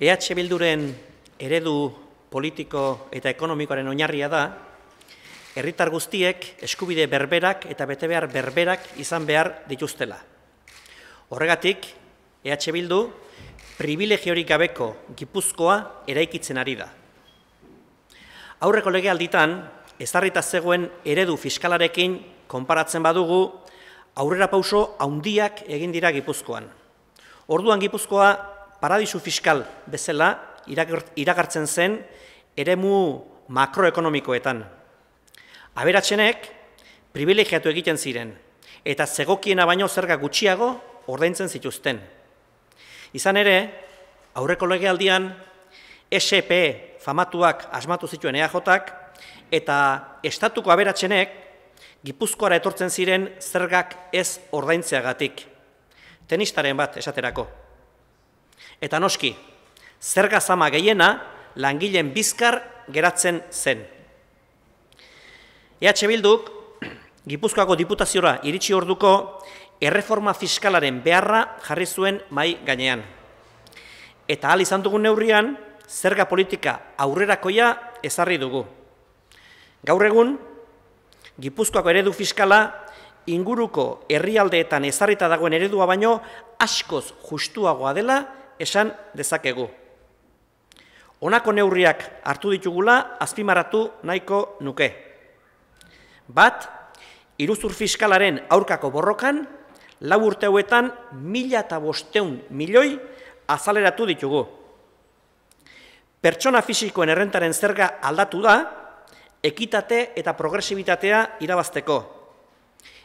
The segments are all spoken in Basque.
EH Bilduren eredu politiko eta ekonomikoaren oinarria da, herritar guztiek eskubide berberak eta bete behar berberak izan behar dituztela. Horregatik, EH Bildu, privilegiorik gabeko gipuzkoa eraikitzen ari da. Aurreko lege alditan, ezarrita zegoen eredu fiskalarekin konparatzen badugu, aurrera pauso haundiak egin dira gipuzkoan. Orduan gipuzkoa paradisu fiskal bezala iragartzen zen eremu makroekonomikoetan. Aberatzenek privilegiatu egiten ziren eta zegokiena baino zerga gutxiago ordaintzen zituzten. Izan ere, aurreko legealdian SP famatuak asmatu zituen EJak eta estatuko aberatzenek Gipuzkoara etortzen ziren zergak ez ordaintzeagatik. Tenistaren bat esaterako. Eta noski, zer gazama gehiena langileen bizkar geratzen zen. EH Bilduk, Gipuzkoako diputaziora iritsi orduko, erreforma fiskalaren beharra jarri zuen mai gainean. Eta hal izan dugun neurrian, zerga politika aurrerakoia ezarri dugu. Gaur egun, Gipuzkoako eredu fiskala inguruko herrialdeetan ezarrita dagoen eredua baino askoz justuagoa dela esan dezakegu. Honako neurriak hartu ditugula azpimaratu nahiko nuke. Bat, iruzur fiskalaren aurkako borrokan, lau urte hauetan mila eta bosteun milioi azaleratu ditugu. Pertsona fisikoen errentaren zerga aldatu da, ekitate eta progresibitatea irabazteko.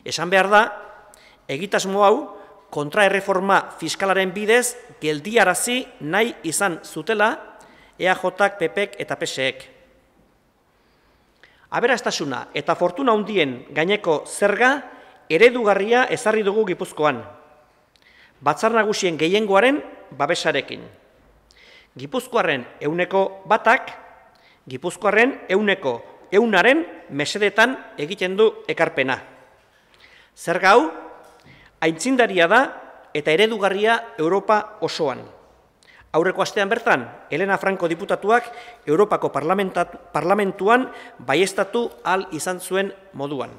Esan behar da, egitasmo hau, kontraerreforma fiskalaren bidez geldiarazi nahi izan zutela EAJak, PPek eta PSEek. Aberastasuna eta fortuna hundien gaineko zerga eredugarria ezarri dugu Gipuzkoan. Batzar nagusien gehiengoaren babesarekin. Gipuzkoaren euneko batak, Gipuzkoaren euneko eunaren mesedetan egiten du ekarpena. Zerga hau, aintzindaria da eta eredugarria Europa osoan. Aurreko astean bertan, Elena Franco diputatuak Europako parlamentuan baiestatu al izan zuen moduan.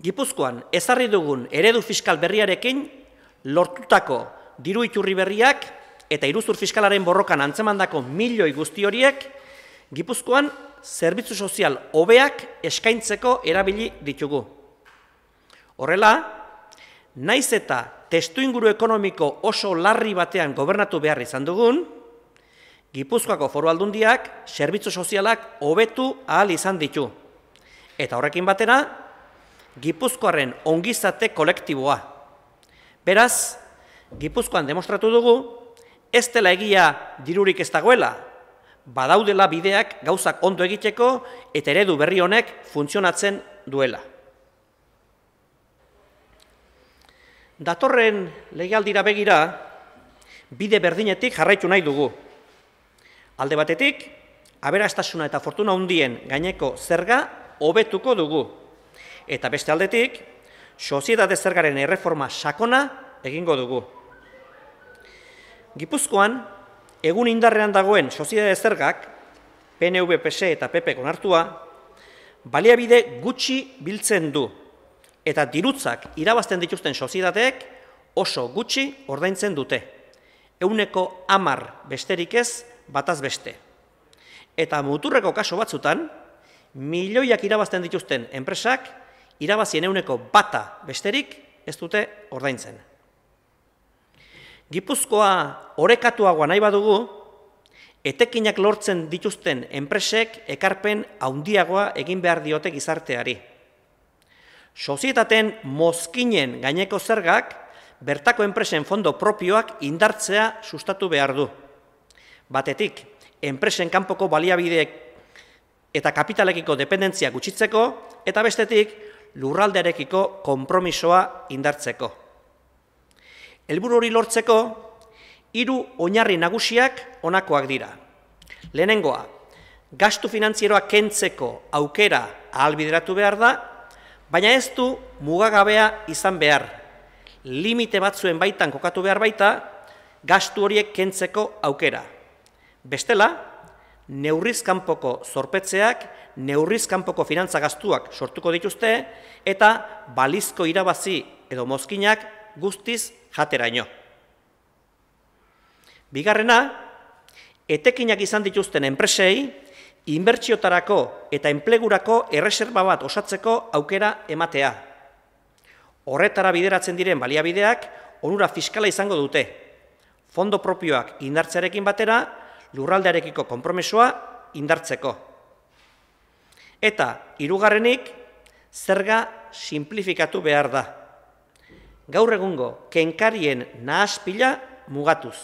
Gipuzkoan, ezarri dugun eredu fiskal berriarekin, lortutako diru iturri berriak eta iruzur fiskalaren borrokan antzemandako milioi guzti horiek, Gipuzkoan, zerbitzu sozial hobeak eskaintzeko erabili ditugu. Horrela, naiz eta testu inguru ekonomiko oso larri batean gobernatu behar izan dugun, Gipuzkoako foru aldundiak, serbitzu sozialak hobetu ahal izan ditu. Eta horrekin batera, Gipuzkoaren ongizate kolektiboa. Beraz, Gipuzkoan demostratu dugu, ez dela egia dirurik ez dagoela, badaudela bideak gauzak ondo egiteko eta eredu berri honek funtzionatzen duela. Datorren legealdira begira, bide berdinetik jarraitu nahi dugu. Alde batetik, aberastasuna eta fortuna hundien gaineko zerga hobetuko dugu. Eta beste aldetik, sozietate zergaren erreforma sakona egingo dugu. Gipuzkoan, egun indarrean dagoen sozietate zergak, PNV, PSE eta PP konartua, baliabide gutxi biltzen du eta dirutzak irabazten dituzten sozidateek oso gutxi ordaintzen dute. Euneko amar besterik ez bataz beste. Eta muturreko kaso batzutan, milioiak irabazten dituzten enpresak irabazien euneko bata besterik ez dute ordaintzen. Gipuzkoa orekatuagoa nahi badugu, etekinak lortzen dituzten enpresek ekarpen haundiagoa egin behar diote gizarteari. Sozietaten mozkinen gaineko zergak bertako enpresen fondo propioak indartzea sustatu behar du. Batetik, enpresen kanpoko baliabideek eta kapitalekiko dependentzia gutxitzeko eta bestetik lurraldearekiko konpromisoa indartzeko. Helburu hori lortzeko hiru oinarri nagusiak honakoak dira. Lehenengoa, gastu finantzieroa kentzeko aukera ahalbideratu behar da Baina ez du mugagabea izan behar, limite batzuen baitan kokatu behar baita, gastu horiek kentzeko aukera. Bestela, neurrizkanpoko zorpetzeak, neurrizkanpoko finantza gastuak sortuko dituzte, eta balizko irabazi edo mozkinak guztiz jateraino. Bigarrena, etekinak izan dituzten enpresei, inbertsiotarako eta enplegurako erreserba bat osatzeko aukera ematea. Horretara bideratzen diren baliabideak onura fiskala izango dute. Fondo propioak indartzearekin batera, lurraldearekiko konpromesoa indartzeko. Eta, hirugarrenik zerga simplifikatu behar da. Gaur egungo, kenkarien nahaspila mugatuz.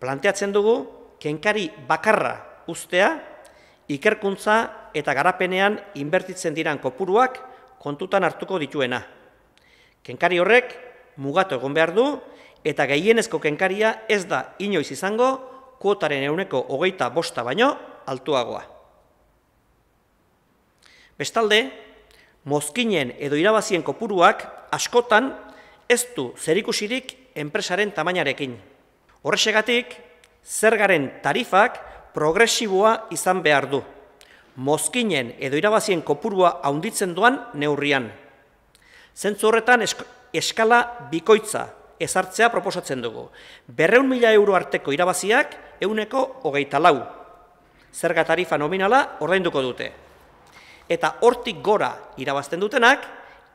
Planteatzen dugu, kenkari bakarra ustea, ikerkuntza eta garapenean inbertitzen diran kopuruak kontutan hartuko dituena. Kenkari horrek mugatu egon behar du eta gehienezko kenkaria ez da inoiz izango kuotaren euneko hogeita bosta baino altuagoa. Bestalde, mozkinen edo irabazien kopuruak askotan ez du zerikusirik enpresaren tamainarekin. Horrexegatik, zergaren tarifak progresiboa izan behar du. Mozkinen edo irabazien kopurua haunditzen duan neurrian. Zentzu horretan eskala bikoitza ezartzea proposatzen dugu. Berreun mila euro arteko irabaziak euneko hogeita lau. Zerga tarifa nominala ordainduko dute. Eta hortik gora irabazten dutenak,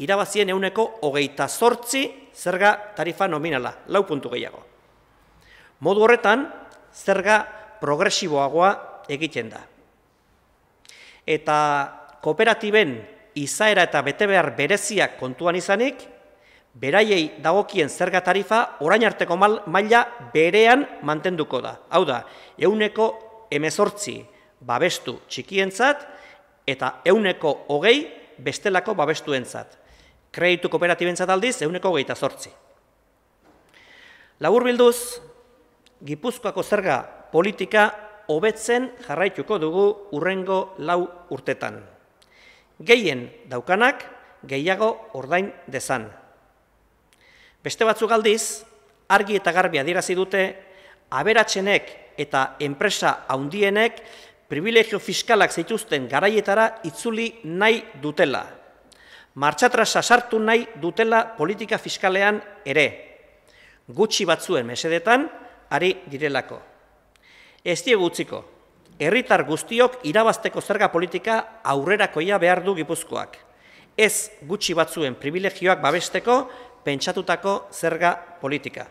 irabazien euneko hogeita sortzi zerga tarifa nominala, lau puntu gehiago. Modu horretan, zerga progresiboagoa egiten da. Eta kooperatiben izaera eta betebehar bereziak kontuan izanik, beraiei dagokien zerga tarifa orain arteko maila berean mantenduko da. Hau da, euneko emezortzi babestu txikientzat eta euneko hogei bestelako babestuentzat. Kreditu kooperatibentzat aldiz, euneko hogei eta zortzi. Labur bilduz, Gipuzkoako zerga politika hobetzen jarraituko dugu urrengo lau urtetan. Gehien daukanak, gehiago ordain dezan. Beste batzu galdiz, argi eta garbia adierazi dute, aberatzenek eta enpresa haundienek privilegio fiskalak zituzten garaietara itzuli nahi dutela. Martxatrasa sartu nahi dutela politika fiskalean ere. Gutxi batzuen mesedetan, ari direlako. Ez diegu utziko, herritar guztiok irabazteko zerga politika aurrerakoia behar du gipuzkoak. Ez gutxi batzuen privilegioak babesteko pentsatutako zerga politika.